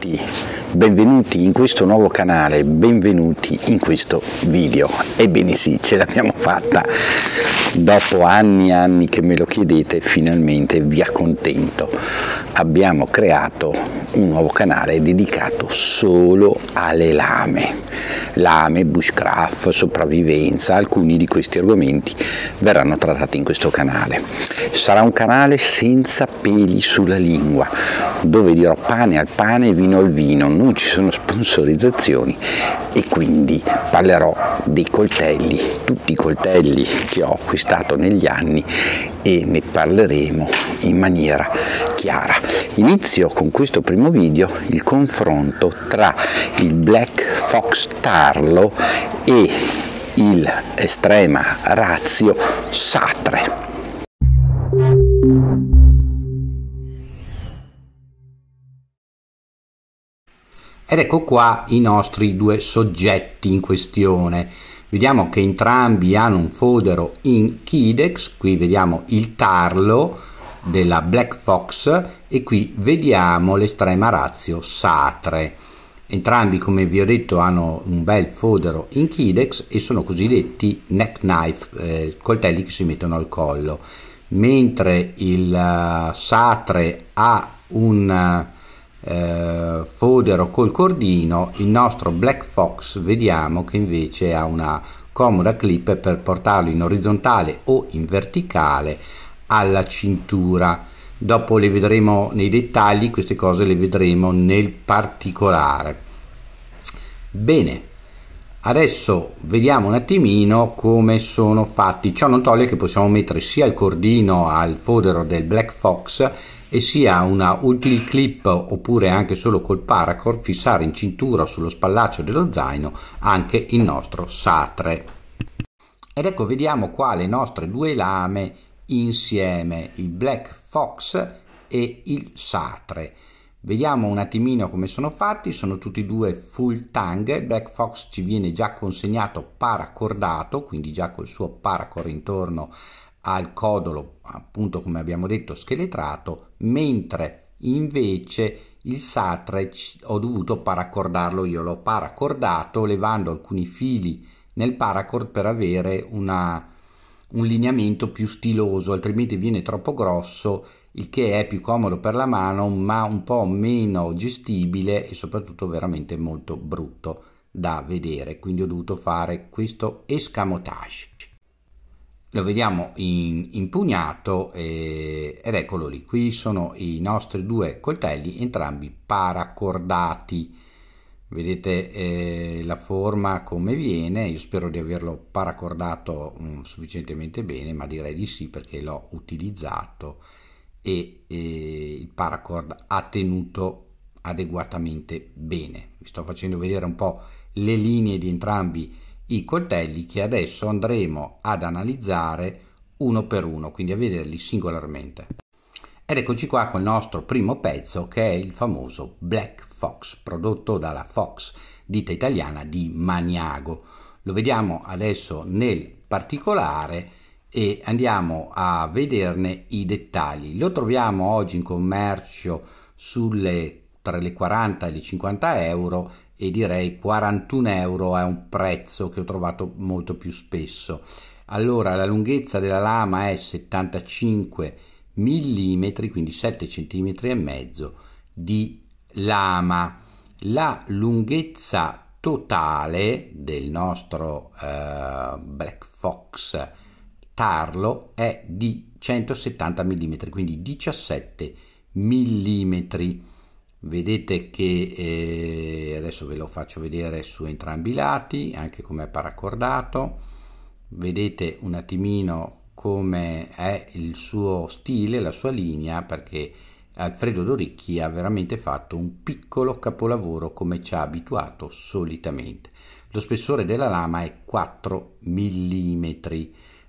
地。benvenuti in questo nuovo canale, benvenuti in questo video. Ebbene sì, ce l'abbiamo fatta, dopo anni e anni che me lo chiedete, finalmente vi accontento. Abbiamo creato un nuovo canale dedicato solo alle lame, lame, bushcraft, sopravvivenza, alcuni di questi argomenti verranno trattati in questo canale. Sarà un canale senza peli sulla lingua, dove dirò pane al pane e vino al vino, Non non ci sono sponsorizzazioni e quindi parlerò dei coltelli, tutti i coltelli che ho acquistato negli anni e ne parleremo in maniera chiara. Inizio con questo primo video il confronto tra il Black Fox Tarlo e il Estrema Razio Satre. Ed ecco qua i nostri due soggetti in questione. Vediamo che entrambi hanno un fodero in Kidex, qui vediamo il tarlo della Black Fox e qui vediamo l'estrema razio Satre. Entrambi, come vi ho detto, hanno un bel fodero in Kidex e sono cosiddetti neck knife, eh, coltelli che si mettono al collo, mentre il uh, eh, Satre ha un eh, eh, fodero col cordino il nostro Black Fox vediamo che invece ha una comoda clip per portarlo in orizzontale o in verticale alla cintura dopo le vedremo nei dettagli queste cose le vedremo nel particolare bene adesso vediamo un attimino come sono fatti ciò non toglie che possiamo mettere sia il cordino al fodero del black fox e si ha una util clip oppure anche solo col paracord fissare in cintura sullo spallaccio dello zaino anche il nostro satre. Ed ecco vediamo qua le nostre due lame insieme, il Black Fox e il Satre. Vediamo un attimino come sono fatti, sono tutti e due full tang, il Black Fox ci viene già consegnato paracordato, quindi già col suo paracord intorno ha codolo appunto come abbiamo detto scheletrato mentre invece il satre ho dovuto paracordarlo io l'ho paracordato levando alcuni fili nel paracord per avere una, un lineamento più stiloso altrimenti viene troppo grosso il che è più comodo per la mano ma un po' meno gestibile e soprattutto veramente molto brutto da vedere quindi ho dovuto fare questo escamotage lo vediamo in, impugnato e, eh, ed eccolo lì qui sono i nostri due coltelli entrambi paracordati vedete eh, la forma come viene io spero di averlo paracordato mh, mm, sufficientemente bene ma direi di sì perché l'ho utilizzato e, e eh, il paracord ha tenuto adeguatamente bene vi sto facendo vedere un po' le linee di entrambi i coltelli che adesso andremo ad analizzare uno per uno, quindi a vederli singolarmente. Ed eccoci qua col nostro primo pezzo che è il famoso Black Fox, prodotto dalla Fox, ditta italiana di Maniago. Lo vediamo adesso nel particolare e andiamo a vederne i dettagli. Lo troviamo oggi in commercio sulle tra le 40 e le 50 euro e direi 41 euro è un prezzo che ho trovato molto più spesso. Allora la lunghezza della lama è 75 mm, quindi 7 cm e mezzo di lama. La lunghezza totale del nostro eh, Black Fox Tarlo è di 170 mm, quindi 17 mm vedete che eh, adesso ve lo faccio vedere su entrambi i lati anche come è paracordato vedete un attimino come è il suo stile la sua linea perché Alfredo Doricchi ha veramente fatto un piccolo capolavoro come ci ha abituato solitamente lo spessore della lama è 4 mm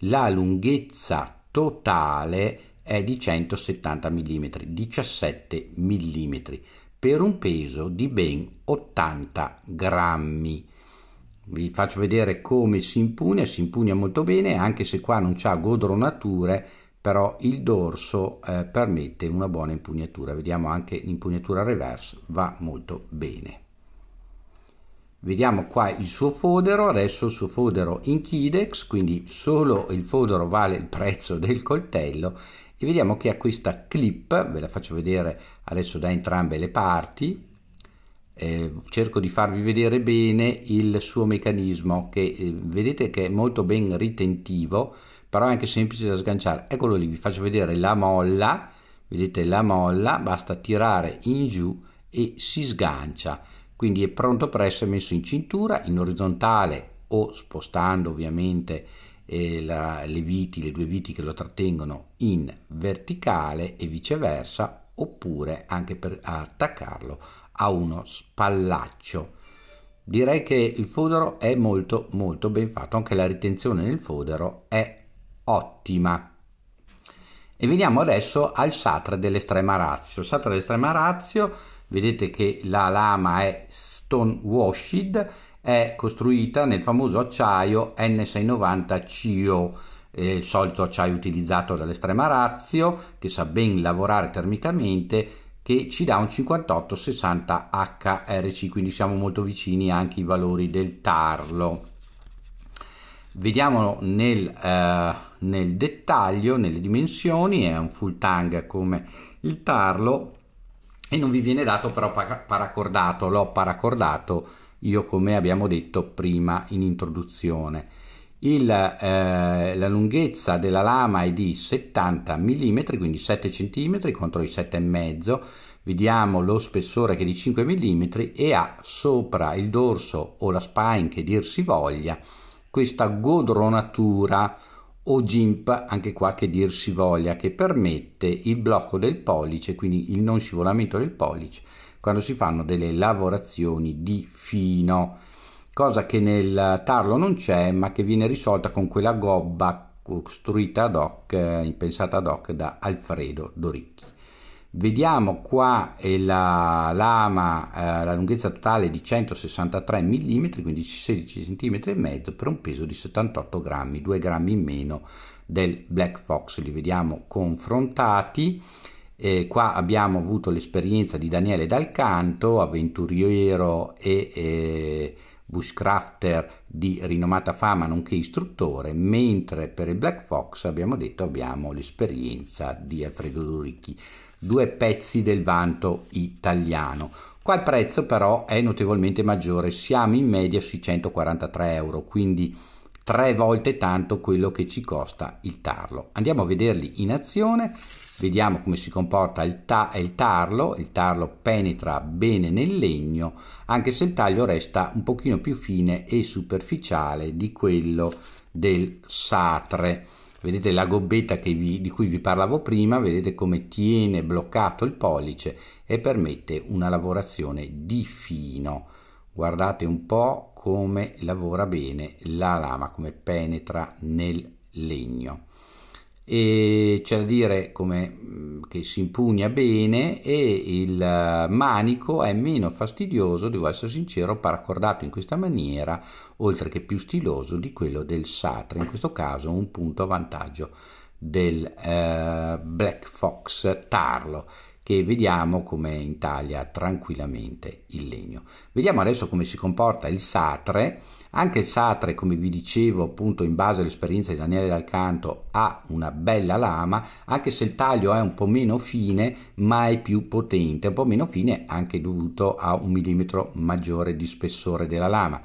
la lunghezza totale è di 170 mm, 17 mm, per un peso di ben 80 grammi. Vi faccio vedere come si impugna, si impugna molto bene, anche se qua non c'è godronature, però il dorso eh, permette una buona impugnatura. Vediamo anche l'impugnatura reverse, va molto bene. Vediamo qua il suo fodero, adesso il suo fodero in Kidex, quindi solo il fodero vale il prezzo del coltello e vediamo che ha questa clip, ve la faccio vedere adesso da entrambe le parti, eh, cerco di farvi vedere bene il suo meccanismo che eh, vedete che è molto ben ritentivo però è anche semplice da sganciare eccolo lì vi faccio vedere la molla vedete la molla basta tirare in giù e si sgancia quindi è pronto per essere messo in cintura in orizzontale o spostando ovviamente e la, le viti, le due viti che lo trattengono in verticale e viceversa, oppure anche per attaccarlo a uno spallaccio. Direi che il fodero è molto molto ben fatto, anche la ritenzione nel fodero è ottima. E veniamo adesso al satra dell'estrema razio. Il satra dell'estrema razio, vedete che la lama è stone washed è costruita nel famoso acciaio N690CO, il solito acciaio utilizzato dall'estrema razio che sa ben lavorare termicamente che ci dà un 58-60 HRC, quindi siamo molto vicini anche ai valori del tarlo. Vediamolo nel, eh, nel dettaglio, nelle dimensioni, è un full tang come il tarlo e non vi viene dato però paracordato, l'ho paracordato io come abbiamo detto prima in introduzione. Il, eh, la lunghezza della lama è di 70 mm, quindi 7 cm contro i 7,5 vediamo lo spessore che è di 5 mm e ha sopra il dorso o la spine che dir si voglia questa godronatura o gimp anche qua che dir si voglia che permette il blocco del pollice quindi il non scivolamento del pollice quando si fanno delle lavorazioni di fino, cosa che nel tarlo non c'è ma che viene risolta con quella gobba costruita ad hoc, eh, impensata ad hoc da Alfredo Doricchi. Vediamo qua eh, la lama, eh, la lunghezza totale di 163 mm, quindi 16 cm e mezzo per un peso di 78 grammi, 2 grammi in meno del Black Fox. Li vediamo confrontati. E qua abbiamo avuto l'esperienza di Daniele Dalcanto, avventuriero e, e bushcrafter di rinomata fama nonché istruttore, mentre per il Black Fox abbiamo detto abbiamo l'esperienza di Alfredo Duricchi. Due pezzi del vanto italiano. Qua il prezzo però è notevolmente maggiore, siamo in media sui 143 euro, quindi tre volte tanto quello che ci costa il tarlo. Andiamo a vederli in azione, vediamo come si comporta il, ta il, tarlo, il tarlo penetra bene nel legno, anche se il taglio resta un pochino più fine e superficiale di quello del satre. Vedete la gobbetta vi, di cui vi parlavo prima, vedete come tiene bloccato il pollice e permette una lavorazione di fino guardate un po' come lavora bene la lama, come penetra nel legno. E c'è da dire come, mm, che si impugna bene e il eh, manico è meno fastidioso, devo essere sincero, paracordato in questa maniera, oltre che più stiloso di quello del Satre, in questo caso un punto a vantaggio del eh, Black Fox Tarlo che vediamo come intaglia tranquillamente il legno. Vediamo adesso come si comporta il satre. Anche il satre, come vi dicevo, appunto in base all'esperienza di Daniele D'Alcanto, ha una bella lama, anche se il taglio è un po' meno fine, ma è più potente, un po' meno fine anche dovuto a un millimetro maggiore di spessore della lama.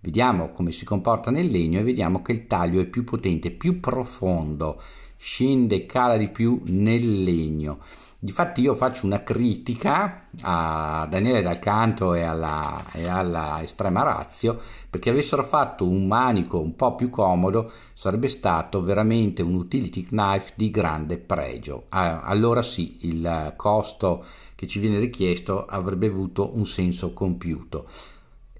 Vediamo come si comporta nel legno e vediamo che il taglio è più potente, più profondo, scende e cala di più nel legno Difatti io faccio una critica a Daniele Dal Canto e alla, e alla Estrema Razio perché avessero fatto un manico un po' più comodo sarebbe stato veramente un utility knife di grande pregio. Ah, allora sì, il costo che ci viene richiesto avrebbe avuto un senso compiuto.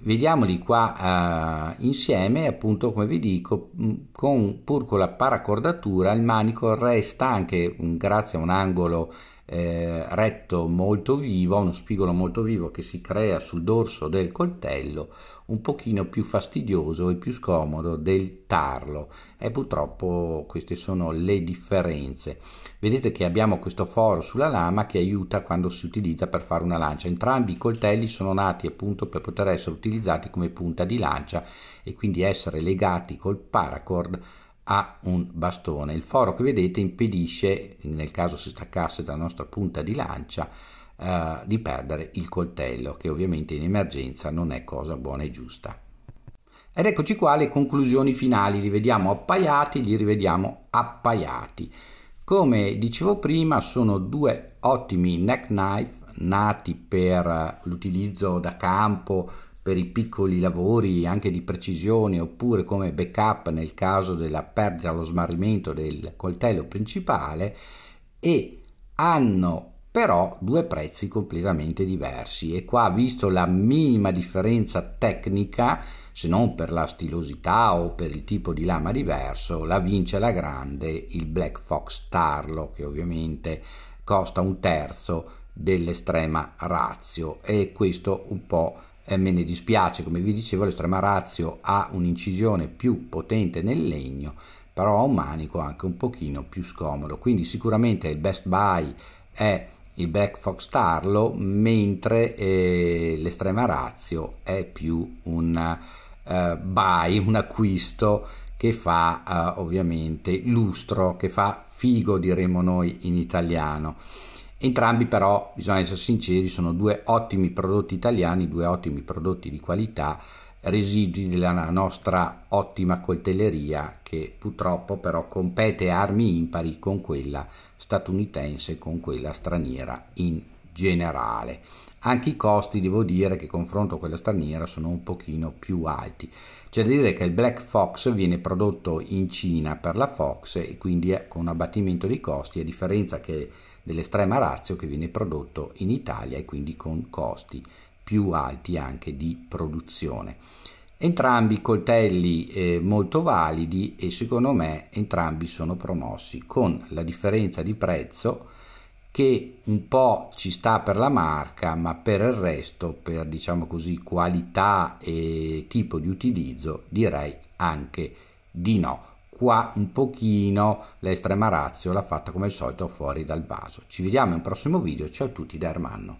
Vediamoli qua eh, insieme, appunto come vi dico, mm, con, pur con la paracordatura il manico resta anche mm, grazie a un angolo eh, retto molto vivo, uno spigolo molto vivo che si crea sul dorso del coltello, un pochino più fastidioso e più scomodo del tarlo e purtroppo queste sono le differenze. Vedete che abbiamo questo foro sulla lama che aiuta quando si utilizza per fare una lancia. Entrambi i coltelli sono nati appunto per poter essere utilizzati come punta di lancia e quindi essere legati col paracord ha un bastone. Il foro che vedete impedisce, nel caso si staccasse dalla nostra punta di lancia, eh, di perdere il coltello, che ovviamente in emergenza non è cosa buona e giusta. Ed eccoci qua le conclusioni finali, li vediamo appaiati, li rivediamo appaiati. Come dicevo prima, sono due ottimi neck knife nati per l'utilizzo da campo per i piccoli lavori anche di precisione oppure come backup nel caso della perdita o smarrimento del coltello principale e hanno però due prezzi completamente diversi e qua visto la minima differenza tecnica se non per la stilosità o per il tipo di lama diverso la vince la grande il Black Fox Tarlo che ovviamente costa un terzo dell'estrema razio e questo un po' eh, me ne dispiace, come vi dicevo l'estrema razio ha un'incisione più potente nel legno, però ha un manico anche un pochino più scomodo, quindi sicuramente il best buy è il Black Fox Tarlo, mentre eh, l'estrema razio è più un eh, buy, un acquisto che fa eh, ovviamente lustro, che fa figo diremmo noi in italiano. Entrambi però, bisogna essere sinceri, sono due ottimi prodotti italiani, due ottimi prodotti di qualità, residui della nostra ottima coltelleria che purtroppo però compete a armi impari con quella statunitense, e con quella straniera in generale. Anche i costi, devo dire, che confronto a quella straniera sono un pochino più alti. C'è da dire che il Black Fox viene prodotto in Cina per la Fox e quindi con un abbattimento dei costi, a differenza che dell'estrema razio che viene prodotto in Italia e quindi con costi più alti anche di produzione. Entrambi coltelli eh, molto validi e secondo me entrambi sono promossi con la differenza di prezzo che un po' ci sta per la marca, ma per il resto, per diciamo così, qualità e tipo di utilizzo, direi anche di no qua un pochino l'estrema razio l'ha fatta come al solito fuori dal vaso. Ci vediamo in un prossimo video, ciao a tutti da Ermanno.